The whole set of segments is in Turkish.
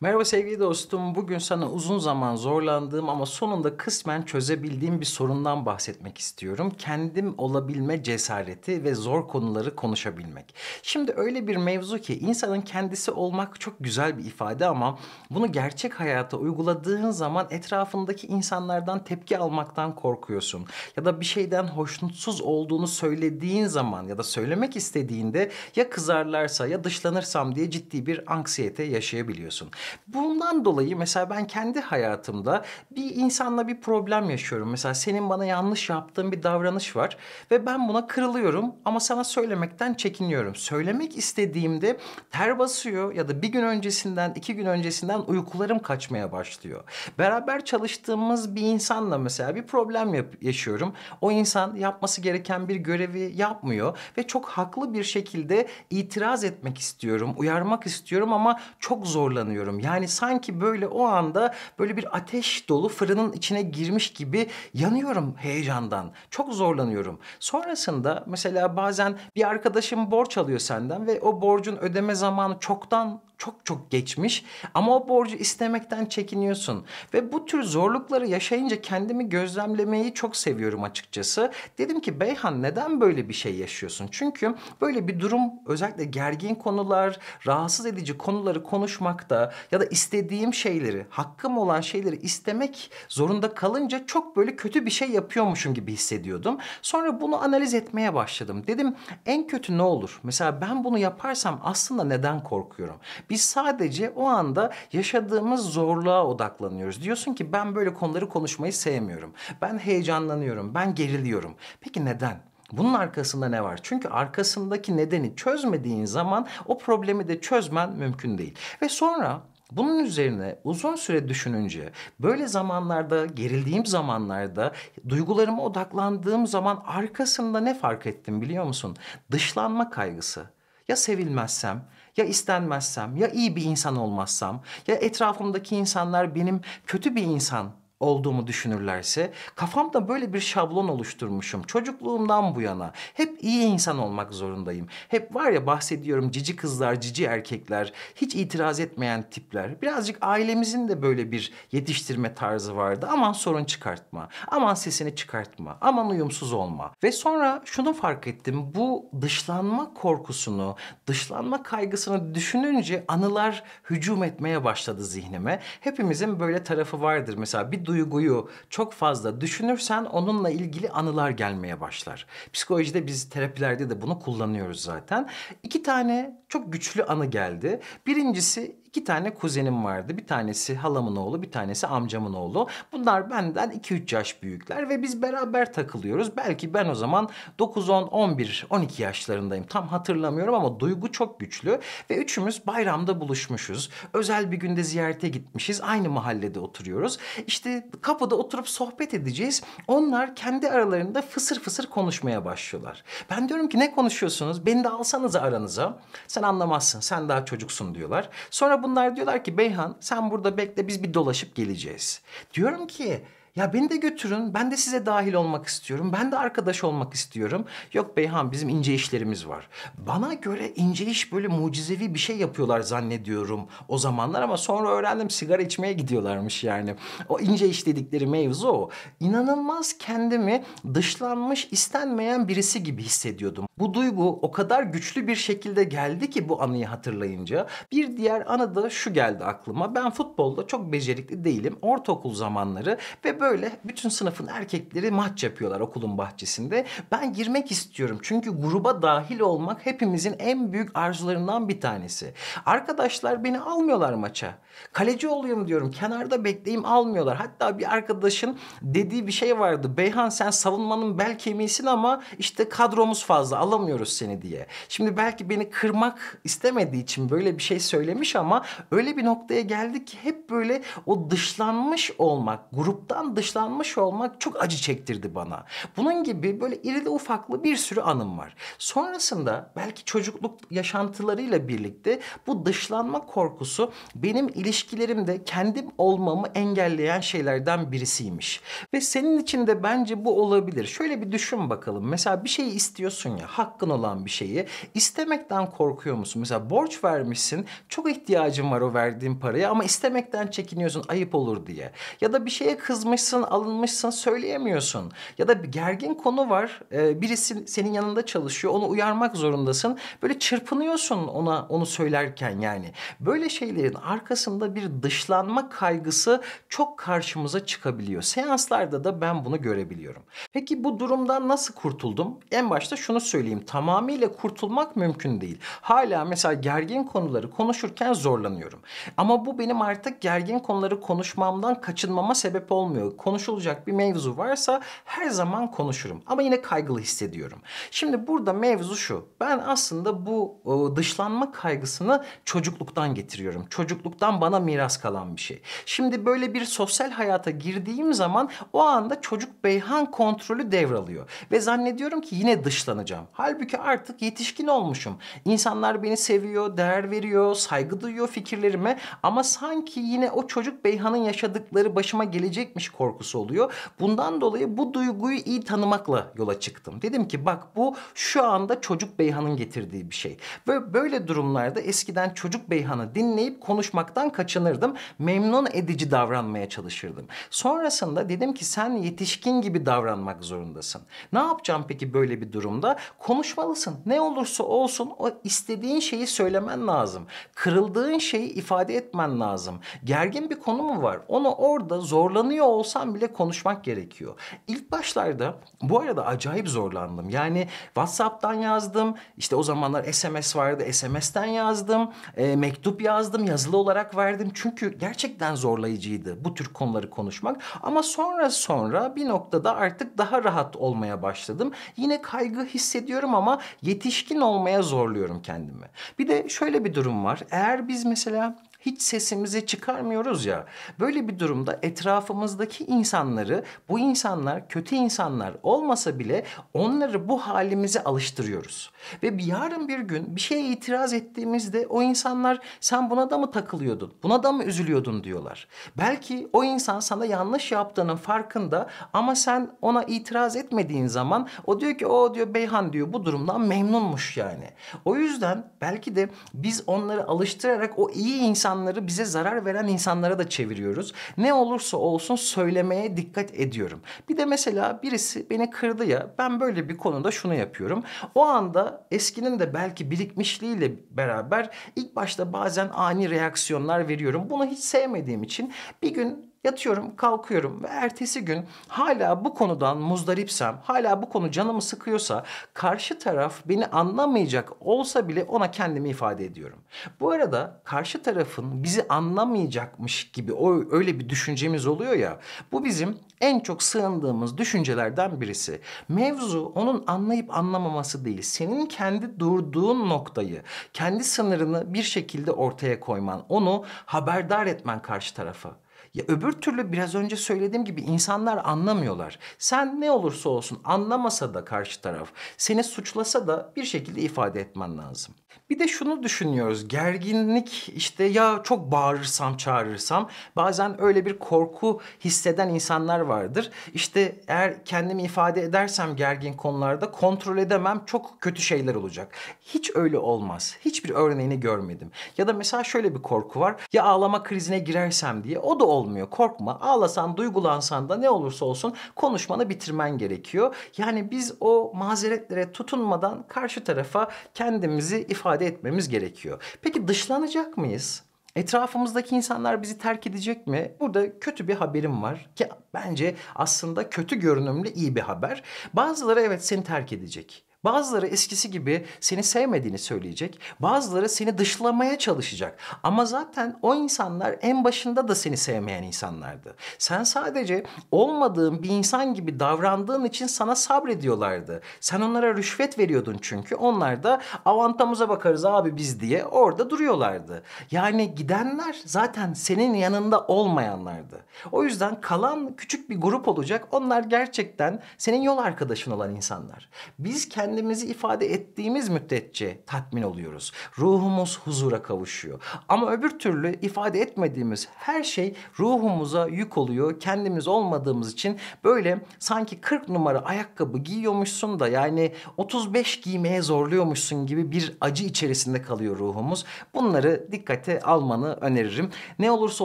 Merhaba sevgili dostum. Bugün sana uzun zaman zorlandığım ama sonunda kısmen çözebildiğim bir sorundan bahsetmek istiyorum. Kendim olabilme cesareti ve zor konuları konuşabilmek. Şimdi öyle bir mevzu ki insanın kendisi olmak çok güzel bir ifade ama bunu gerçek hayata uyguladığın zaman etrafındaki insanlardan tepki almaktan korkuyorsun. Ya da bir şeyden hoşnutsuz olduğunu söylediğin zaman ya da söylemek istediğinde ya kızarlarsa ya dışlanırsam diye ciddi bir anksiyete yaşayabiliyorsun. Bundan dolayı mesela ben kendi hayatımda bir insanla bir problem yaşıyorum. Mesela senin bana yanlış yaptığın bir davranış var ve ben buna kırılıyorum ama sana söylemekten çekiniyorum. Söylemek istediğimde ter basıyor ya da bir gün öncesinden, iki gün öncesinden uykularım kaçmaya başlıyor. Beraber çalıştığımız bir insanla mesela bir problem yaşıyorum. O insan yapması gereken bir görevi yapmıyor ve çok haklı bir şekilde itiraz etmek istiyorum, uyarmak istiyorum ama çok zorlanıyorum hissediyorum. Yani sanki böyle o anda böyle bir ateş dolu fırının içine girmiş gibi yanıyorum heyecandan. Çok zorlanıyorum. Sonrasında mesela bazen bir arkadaşım borç alıyor senden ve o borcun ödeme zamanı çoktan çok çok geçmiş ama o borcu istemekten çekiniyorsun. Ve bu tür zorlukları yaşayınca kendimi gözlemlemeyi çok seviyorum açıkçası. Dedim ki Beyhan neden böyle bir şey yaşıyorsun? Çünkü böyle bir durum özellikle gergin konular, rahatsız edici konuları konuşmakta ya da istediğim şeyleri, hakkım olan şeyleri istemek zorunda kalınca çok böyle kötü bir şey yapıyormuşum gibi hissediyordum. Sonra bunu analiz etmeye başladım. Dedim en kötü ne olur? Mesela ben bunu yaparsam aslında neden korkuyorum? Biz sadece o anda yaşadığımız zorluğa odaklanıyoruz. Diyorsun ki ben böyle konuları konuşmayı sevmiyorum. Ben heyecanlanıyorum, ben geriliyorum. Peki neden? Bunun arkasında ne var? Çünkü arkasındaki nedeni çözmediğin zaman o problemi de çözmen mümkün değil. Ve sonra bunun üzerine uzun süre düşününce böyle zamanlarda gerildiğim zamanlarda duygularıma odaklandığım zaman arkasında ne fark ettim biliyor musun? Dışlanma kaygısı. Ya sevilmezsem, ya istenmezsem, ya iyi bir insan olmazsam, ya etrafımdaki insanlar benim kötü bir insan olduğumu düşünürlerse kafamda böyle bir şablon oluşturmuşum. Çocukluğumdan bu yana hep iyi insan olmak zorundayım. Hep var ya bahsediyorum cici kızlar, cici erkekler, hiç itiraz etmeyen tipler. Birazcık ailemizin de böyle bir yetiştirme tarzı vardı. Aman sorun çıkartma, aman sesini çıkartma, aman uyumsuz olma. Ve sonra şunu fark ettim. Bu dışlanma korkusunu, dışlanma kaygısını düşününce anılar hücum etmeye başladı zihnime. Hepimizin böyle tarafı vardır. Mesela bir duyguyu çok fazla düşünürsen onunla ilgili anılar gelmeye başlar. Psikolojide biz terapilerde de bunu kullanıyoruz zaten. İki tane çok güçlü anı geldi. Birincisi İki tane kuzenim vardı. Bir tanesi halamın oğlu, bir tanesi amcamın oğlu. Bunlar benden 2-3 yaş büyükler ve biz beraber takılıyoruz. Belki ben o zaman 9, 10, 11, 12 yaşlarındayım. Tam hatırlamıyorum ama duygu çok güçlü. Ve üçümüz bayramda buluşmuşuz. Özel bir günde ziyarete gitmişiz. Aynı mahallede oturuyoruz. İşte kapıda oturup sohbet edeceğiz. Onlar kendi aralarında fısır fısır konuşmaya başlıyorlar. Ben diyorum ki ne konuşuyorsunuz? Beni de alsanız aranıza. Sen anlamazsın, sen daha çocuksun diyorlar. Sonra bu bunlar diyorlar ki Beyhan sen burada bekle biz bir dolaşıp geleceğiz. Diyorum ki ya beni de götürün. Ben de size dahil olmak istiyorum. Ben de arkadaş olmak istiyorum. Yok Beyhan bizim ince işlerimiz var. Bana göre ince iş böyle mucizevi bir şey yapıyorlar zannediyorum o zamanlar ama sonra öğrendim sigara içmeye gidiyorlarmış yani. O ince iş dedikleri mevzu o. İnanılmaz kendimi dışlanmış, istenmeyen birisi gibi hissediyordum bu duygu o kadar güçlü bir şekilde geldi ki bu anıyı hatırlayınca. Bir diğer anı da şu geldi aklıma. Ben futbolda çok becerikli değilim. Ortaokul zamanları ve böyle bütün sınıfın erkekleri maç yapıyorlar okulun bahçesinde. Ben girmek istiyorum çünkü gruba dahil olmak hepimizin en büyük arzularından bir tanesi. Arkadaşlar beni almıyorlar maça. Kaleci olayım diyorum. Kenarda bekleyeyim almıyorlar. Hatta bir arkadaşın dediği bir şey vardı. Beyhan sen savunmanın bel kemiğisin ama işte kadromuz fazla alamıyoruz seni diye. Şimdi belki beni kırmak istemediği için böyle bir şey söylemiş ama öyle bir noktaya geldi ki hep böyle o dışlanmış olmak, gruptan dışlanmış olmak çok acı çektirdi bana. Bunun gibi böyle irili ufaklı bir sürü anım var. Sonrasında belki çocukluk yaşantılarıyla birlikte bu dışlanma korkusu benim ilişkilerimde kendim olmamı engelleyen şeylerden birisiymiş. Ve senin için de bence bu olabilir. Şöyle bir düşün bakalım. Mesela bir şey istiyorsun ya hakkın olan bir şeyi istemekten korkuyor musun? Mesela borç vermişsin, çok ihtiyacın var o verdiğin paraya ama istemekten çekiniyorsun ayıp olur diye. Ya da bir şeye kızmışsın, alınmışsın, söyleyemiyorsun. Ya da bir gergin konu var, e, birisi senin yanında çalışıyor, onu uyarmak zorundasın. Böyle çırpınıyorsun ona onu söylerken yani. Böyle şeylerin arkasında bir dışlanma kaygısı çok karşımıza çıkabiliyor. Seanslarda da ben bunu görebiliyorum. Peki bu durumdan nasıl kurtuldum? En başta şunu söyleyeyim söyleyeyim tamamıyla kurtulmak mümkün değil. Hala mesela gergin konuları konuşurken zorlanıyorum. Ama bu benim artık gergin konuları konuşmamdan kaçınmama sebep olmuyor. Konuşulacak bir mevzu varsa her zaman konuşurum. Ama yine kaygılı hissediyorum. Şimdi burada mevzu şu. Ben aslında bu dışlanma kaygısını çocukluktan getiriyorum. Çocukluktan bana miras kalan bir şey. Şimdi böyle bir sosyal hayata girdiğim zaman o anda çocuk Beyhan kontrolü devralıyor. Ve zannediyorum ki yine dışlanacağım. Halbuki artık yetişkin olmuşum. İnsanlar beni seviyor, değer veriyor, saygı duyuyor fikirlerime ama sanki yine o çocuk Beyhan'ın yaşadıkları başıma gelecekmiş korkusu oluyor. Bundan dolayı bu duyguyu iyi tanımakla yola çıktım. Dedim ki bak bu şu anda çocuk Beyhan'ın getirdiği bir şey. Ve böyle durumlarda eskiden çocuk Beyhan'ı dinleyip konuşmaktan kaçınırdım. Memnun edici davranmaya çalışırdım. Sonrasında dedim ki sen yetişkin gibi davranmak zorundasın. Ne yapacağım peki böyle bir durumda? konuşmalısın. Ne olursa olsun o istediğin şeyi söylemen lazım. Kırıldığın şeyi ifade etmen lazım. Gergin bir konu mu var? Onu orada zorlanıyor olsan bile konuşmak gerekiyor. İlk başlarda bu arada acayip zorlandım. Yani WhatsApp'tan yazdım. İşte o zamanlar SMS vardı. SMS'ten yazdım. E, mektup yazdım. Yazılı olarak verdim. Çünkü gerçekten zorlayıcıydı bu tür konuları konuşmak. Ama sonra sonra bir noktada artık daha rahat olmaya başladım. Yine kaygı hissediyorum istiyorum ama yetişkin olmaya zorluyorum kendimi. Bir de şöyle bir durum var. Eğer biz mesela hiç sesimizi çıkarmıyoruz ya. Böyle bir durumda etrafımızdaki insanları bu insanlar kötü insanlar olmasa bile onları bu halimize alıştırıyoruz. Ve bir yarın bir gün bir şeye itiraz ettiğimizde o insanlar sen buna da mı takılıyordun? Buna da mı üzülüyordun diyorlar. Belki o insan sana yanlış yaptığının farkında ama sen ona itiraz etmediğin zaman o diyor ki o diyor Beyhan diyor bu durumdan memnunmuş yani. O yüzden belki de biz onları alıştırarak o iyi insan insanları bize zarar veren insanlara da çeviriyoruz. Ne olursa olsun söylemeye dikkat ediyorum. Bir de mesela birisi beni kırdı ya ben böyle bir konuda şunu yapıyorum. O anda eskinin de belki birikmişliğiyle beraber ilk başta bazen ani reaksiyonlar veriyorum. Bunu hiç sevmediğim için bir gün Yatıyorum, kalkıyorum ve ertesi gün hala bu konudan muzdaripsem, hala bu konu canımı sıkıyorsa karşı taraf beni anlamayacak olsa bile ona kendimi ifade ediyorum. Bu arada karşı tarafın bizi anlamayacakmış gibi o öyle bir düşüncemiz oluyor ya. Bu bizim en çok sığındığımız düşüncelerden birisi. Mevzu onun anlayıp anlamaması değil. Senin kendi durduğun noktayı, kendi sınırını bir şekilde ortaya koyman, onu haberdar etmen karşı tarafa. Ya öbür türlü biraz önce söylediğim gibi insanlar anlamıyorlar. Sen ne olursa olsun anlamasa da karşı taraf seni suçlasa da bir şekilde ifade etmen lazım. Bir de şunu düşünüyoruz. Gerginlik işte ya çok bağırırsam çağırırsam bazen öyle bir korku hisseden insanlar vardır. İşte eğer kendimi ifade edersem gergin konularda kontrol edemem çok kötü şeyler olacak. Hiç öyle olmaz. Hiçbir örneğini görmedim. Ya da mesela şöyle bir korku var. Ya ağlama krizine girersem diye. O da olmaz olmuyor. Korkma. Ağlasan, duygulansan da ne olursa olsun konuşmanı bitirmen gerekiyor. Yani biz o mazeretlere tutunmadan karşı tarafa kendimizi ifade etmemiz gerekiyor. Peki dışlanacak mıyız? Etrafımızdaki insanlar bizi terk edecek mi? Burada kötü bir haberim var ki bence aslında kötü görünümlü iyi bir haber. Bazıları evet seni terk edecek. Bazıları eskisi gibi seni sevmediğini söyleyecek. Bazıları seni dışlamaya çalışacak. Ama zaten o insanlar en başında da seni sevmeyen insanlardı. Sen sadece olmadığın bir insan gibi davrandığın için sana sabrediyorlardı. Sen onlara rüşvet veriyordun çünkü. Onlar da avantamıza bakarız abi biz diye orada duruyorlardı. Yani gidenler zaten senin yanında olmayanlardı. O yüzden kalan küçük bir grup olacak. Onlar gerçekten senin yol arkadaşın olan insanlar. Biz kendi kendimizi ifade ettiğimiz müddetçe tatmin oluyoruz. Ruhumuz huzura kavuşuyor. Ama öbür türlü ifade etmediğimiz her şey ruhumuza yük oluyor. Kendimiz olmadığımız için böyle sanki 40 numara ayakkabı giyiyormuşsun da yani 35 giymeye zorluyormuşsun gibi bir acı içerisinde kalıyor ruhumuz. Bunları dikkate almanı öneririm. Ne olursa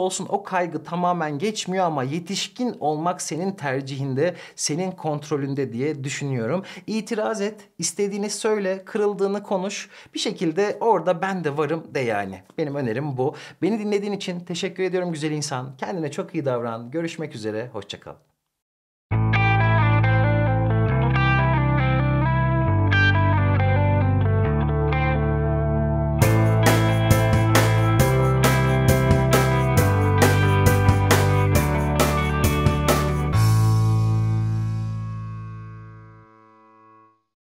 olsun o kaygı tamamen geçmiyor ama yetişkin olmak senin tercihinde, senin kontrolünde diye düşünüyorum. İtiraz et, İstediğini söyle, kırıldığını konuş. Bir şekilde orada ben de varım de yani. Benim önerim bu. Beni dinlediğin için teşekkür ediyorum güzel insan. Kendine çok iyi davran. Görüşmek üzere. Hoşçakal.